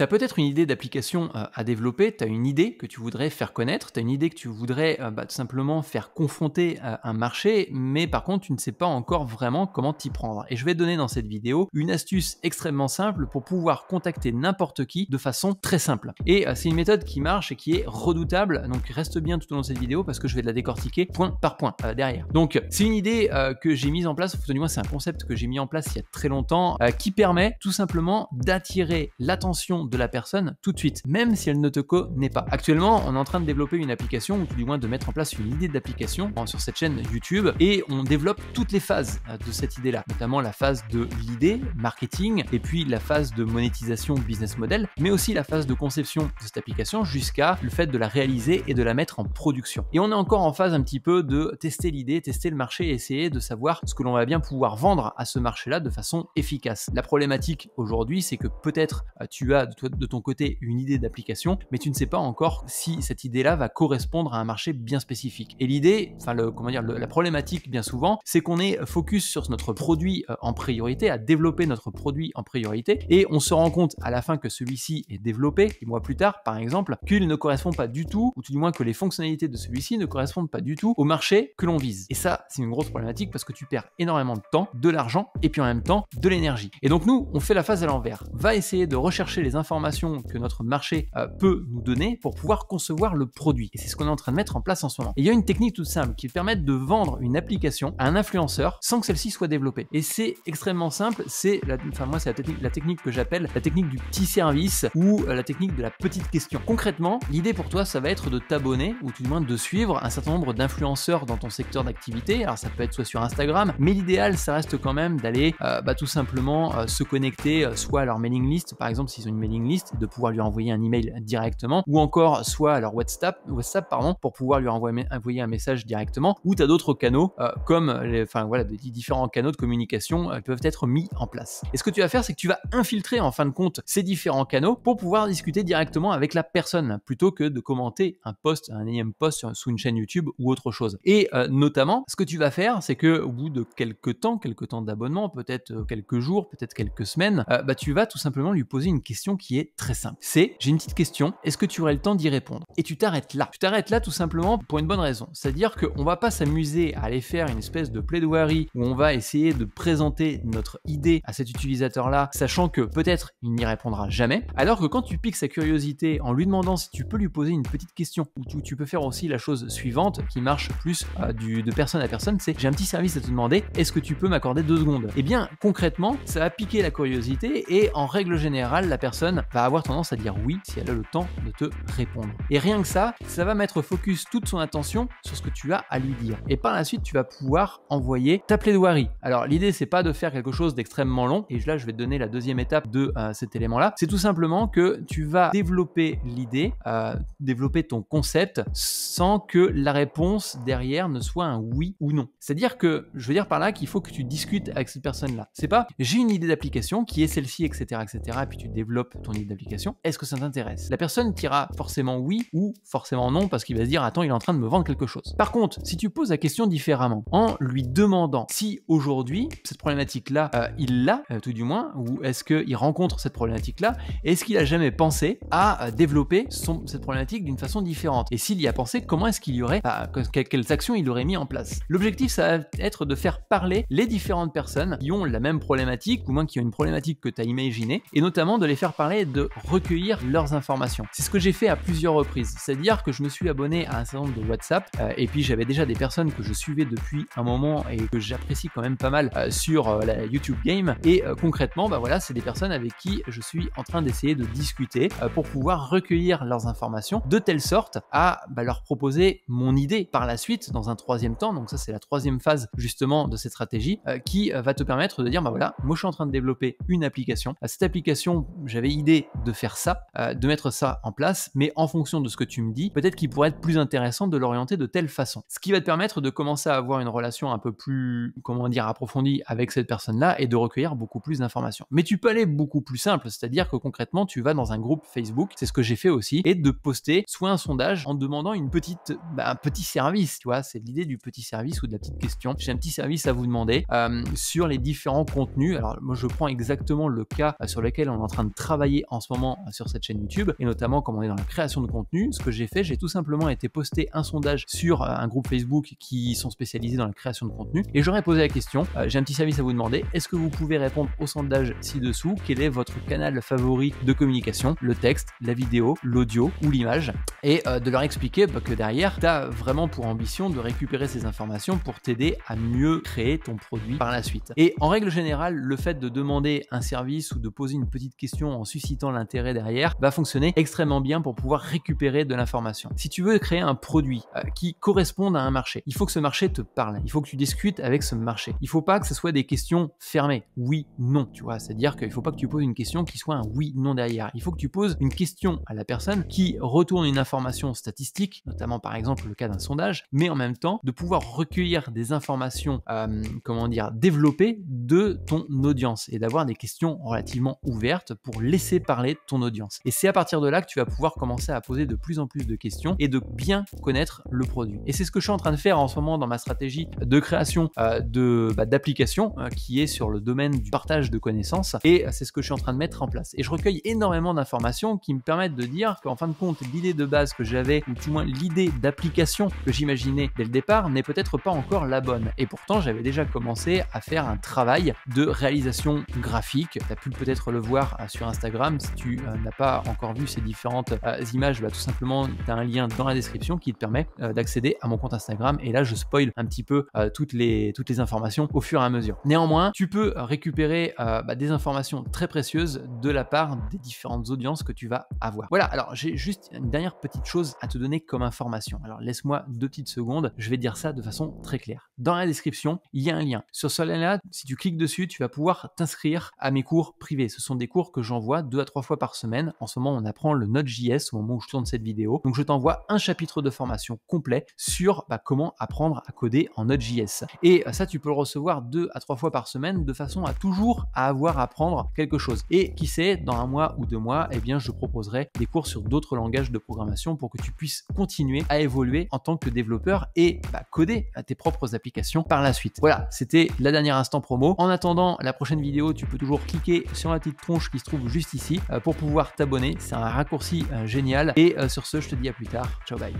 Tu as peut-être une idée d'application euh, à développer, tu as une idée que tu voudrais faire connaître, tu as une idée que tu voudrais euh, bah, tout simplement faire confronter euh, un marché, mais par contre tu ne sais pas encore vraiment comment t'y prendre. Et je vais donner dans cette vidéo une astuce extrêmement simple pour pouvoir contacter n'importe qui de façon très simple. Et c'est une méthode qui marche et qui est redoutable, donc reste bien tout au long de cette vidéo parce que je vais te la décortiquer point par point derrière. Donc c'est une idée que j'ai mise en place, ou du moins c'est un concept que j'ai mis en place il y a très longtemps, qui permet tout simplement d'attirer l'attention de la personne tout de suite, même si elle ne te connaît pas. Actuellement, on est en train de développer une application, ou du moins de mettre en place une idée d'application hein, sur cette chaîne YouTube, et on développe toutes les phases euh, de cette idée-là, notamment la phase de l'idée, marketing, et puis la phase de monétisation, business model, mais aussi la phase de conception de cette application jusqu'à le fait de la réaliser et de la mettre en production. Et on est encore en phase un petit peu de tester l'idée, tester le marché, essayer de savoir ce que l'on va bien pouvoir vendre à ce marché-là de façon efficace. La problématique aujourd'hui, c'est que peut-être euh, tu as de de ton côté une idée d'application, mais tu ne sais pas encore si cette idée-là va correspondre à un marché bien spécifique. Et l'idée, enfin le, comment dire, la problématique bien souvent, c'est qu'on est focus sur notre produit euh, en priorité, à développer notre produit en priorité, et on se rend compte à la fin que celui-ci est développé, et mois plus tard par exemple, qu'il ne correspond pas du tout, ou tout du moins que les fonctionnalités de celui-ci ne correspondent pas du tout au marché que l'on vise. Et ça, c'est une grosse problématique parce que tu perds énormément de temps, de l'argent, et puis en même temps de l'énergie. Et donc nous, on fait la phase à l'envers. Va essayer de rechercher les informations que notre marché euh, peut nous donner pour pouvoir concevoir le produit. Et c'est ce qu'on est en train de mettre en place en ce moment. Et il y a une technique toute simple qui permet de vendre une application à un influenceur sans que celle-ci soit développée. Et c'est extrêmement simple, c'est la, enfin moi c'est la technique, que j'appelle la technique du petit service ou euh, la technique de la petite question. Concrètement, l'idée pour toi ça va être de t'abonner ou tout du moins de suivre un certain nombre d'influenceurs dans ton secteur d'activité. Alors ça peut être soit sur Instagram, mais l'idéal ça reste quand même d'aller euh, bah, tout simplement se connecter soit à leur mailing list, par exemple s'ils ont une mailing de pouvoir lui envoyer un email directement, ou encore soit alors WhatsApp, WhatsApp pardon, pour pouvoir lui envoyer, envoyer un message directement, ou tu as d'autres canaux euh, comme les, enfin, voilà, des différents canaux de communication euh, peuvent être mis en place. Et ce que tu vas faire, c'est que tu vas infiltrer en fin de compte ces différents canaux pour pouvoir discuter directement avec la personne plutôt que de commenter un post, un énième post sur, sous une chaîne YouTube ou autre chose. Et euh, notamment, ce que tu vas faire, c'est que au bout de quelques temps, quelques temps d'abonnement, peut-être quelques jours, peut-être quelques semaines, bah, tu vas tout simplement lui poser une question qui est très simple. C'est j'ai une petite question, est-ce que tu aurais le temps d'y répondre Et tu t'arrêtes là. Tu t'arrêtes là tout simplement pour une bonne raison. C'est-à-dire qu'on va pas s'amuser à aller faire une espèce de plaidoirie où on va essayer de présenter notre idée à cet utilisateur-là, sachant que peut-être il n'y répondra jamais. Alors que quand tu piques sa curiosité en lui demandant si tu peux lui poser une petite question, ou tu peux faire aussi la chose suivante qui marche plus euh, de personne à personne, c'est j'ai un petit service à te demander, est-ce que tu peux m'accorder deux secondes Eh bien, concrètement, ça va piquer la curiosité et en règle générale, la personne va avoir tendance à dire oui si elle a le temps de te répondre. Et rien que ça, ça va mettre focus toute son attention sur ce que tu as à lui dire. Et par la suite, tu vas pouvoir envoyer ta plaidoirie. Alors l'idée, c'est pas de faire quelque chose d'extrêmement long, et là je vais te donner la deuxième étape de euh, cet élément-là, c'est tout simplement que tu vas développer l'idée, euh, développer ton concept sans que la réponse derrière ne soit un oui ou non. C'est-à-dire que, je veux dire par là qu'il faut que tu discutes avec cette personne-là. C'est pas j'ai une idée d'application qui est celle-ci, etc., etc., et puis tu développes ton idée d'application, est-ce que ça t'intéresse La personne tira forcément oui ou forcément non parce qu'il va se dire attends, il est en train de me vendre quelque chose. Par contre, si tu poses la question différemment, en lui demandant si aujourd'hui cette problématique-là, euh, il l'a euh, tout du moins, ou est-ce qu'il rencontre cette problématique-là, est-ce qu'il a jamais pensé à euh, développer son, cette problématique d'une façon différente Et s'il y a pensé, comment est-ce qu'il y aurait, bah, quelles actions il aurait mis en place L'objectif, ça va être de faire parler les différentes personnes qui ont la même problématique, ou moins qui ont une problématique que tu as imaginée, et notamment de les faire parler de recueillir leurs informations. C'est ce que j'ai fait à plusieurs reprises, c'est-à-dire que je me suis abonné à un certain nombre de WhatsApp euh, et puis j'avais déjà des personnes que je suivais depuis un moment et que j'apprécie quand même pas mal euh, sur euh, la YouTube Game et concrètement bah voilà c'est des personnes avec qui je suis en train d'essayer de discuter pour pouvoir recueillir leurs informations de telle sorte à bah, leur proposer mon idée par la suite dans un troisième temps donc ça c'est la troisième phase justement de cette stratégie qui va te permettre de dire bah voilà moi je suis en train de développer une application cette application j'avais idée de faire ça, euh, de mettre ça en place, mais en fonction de ce que tu me dis, peut-être qu'il pourrait être plus intéressant de l'orienter de telle façon. Ce qui va te permettre de commencer à avoir une relation un peu plus, comment dire, approfondie avec cette personne-là et de recueillir beaucoup plus d'informations. Mais tu peux aller beaucoup plus simple, c'est-à-dire que concrètement, tu vas dans un groupe Facebook, c'est ce que j'ai fait aussi, et de poster soit un sondage en demandant une petite, bah, un petit service, tu vois, c'est l'idée du petit service ou de la petite question. J'ai un petit service à vous demander euh, sur les différents contenus. Alors moi, je prends exactement le cas euh, sur lequel on est en train de travailler en ce moment euh, sur cette chaîne YouTube, et notamment comme on est dans la création de contenu, ce que j'ai fait, j'ai tout simplement été poster un sondage sur euh, un groupe Facebook qui sont spécialisés dans la création de contenu, et j'aurais posé la question, euh, j'ai un petit service à vous demander, est-ce que vous pouvez répondre au sondage ci-dessous, quel est votre canal favori de communication, le texte, la vidéo, l'audio ou l'image, et de leur expliquer bah, que derrière, tu as vraiment pour ambition de récupérer ces informations pour t'aider à mieux créer ton produit par la suite. Et en règle générale, le fait de demander un service ou de poser une petite question en suscitant l'intérêt derrière, va fonctionner extrêmement bien pour pouvoir récupérer de l'information. Si tu veux créer un produit euh, qui corresponde à un marché, il faut que ce marché te parle, il faut que tu discutes avec ce marché. Il faut pas que ce soit des questions fermées, oui, non, tu vois, c'est-à-dire qu'il faut pas que tu poses une question qui soit un oui, non derrière. Il faut que tu poses une question à la personne qui retourne une information statistique, notamment par exemple le cas d'un sondage, mais en même temps de pouvoir recueillir des informations, euh, comment dire, développées de ton audience et d'avoir des questions relativement ouvertes pour les parler ton audience. Et c'est à partir de là que tu vas pouvoir commencer à poser de plus en plus de questions et de bien connaître le produit. Et c'est ce que je suis en train de faire en ce moment dans ma stratégie de création euh, de bah, d'application hein, qui est sur le domaine du partage de connaissances. Et euh, c'est ce que je suis en train de mettre en place. Et je recueille énormément d'informations qui me permettent de dire qu'en fin de compte, l'idée de base que j'avais, ou du moins l'idée d'application que j'imaginais dès le départ, n'est peut-être pas encore la bonne. Et pourtant, j'avais déjà commencé à faire un travail de réalisation graphique. Tu as pu peut-être le voir euh, sur Instagram si tu euh, n'as pas encore vu ces différentes euh, images, bah, tout simplement, tu as un lien dans la description qui te permet euh, d'accéder à mon compte Instagram. Et là, je spoil un petit peu toutes, les, toutes les informations au fur et à mesure. Néanmoins, tu peux récupérer bah, des informations très précieuses de la part des différentes audiences que tu vas avoir. Voilà, alors j'ai juste une dernière petite chose à te donner comme information. Alors laisse-moi deux petites secondes, je vais dire ça de façon très claire. Dans la description, il y a un lien. Sur ce lien-là, si tu cliques dessus, tu vas pouvoir t'inscrire à mes cours privés. Ce sont des cours que j'envoie 2 deux à trois fois par semaine. En ce moment, on apprend le Node.js au moment où je tourne cette vidéo. Donc, je t'envoie un chapitre de formation complet sur bah, comment apprendre à coder en Node.js. Et euh, ça, tu peux le recevoir deux à trois fois par semaine de façon à toujours avoir à apprendre quelque chose. Et qui sait, dans un mois ou deux mois, eh bien, je proposerai des cours sur d'autres langages de programmation pour que tu puisses continuer à évoluer en tant que développeur et bah, coder à tes propres applications par la suite. Voilà, c'était la dernière instant promo. En attendant la prochaine vidéo, tu peux toujours cliquer sur la petite tronche qui se trouve juste ici euh, pour pouvoir t'abonner. C'est un raccourci euh, génial. Et euh, sur ce, je te dis à plus tard. Ciao, bye.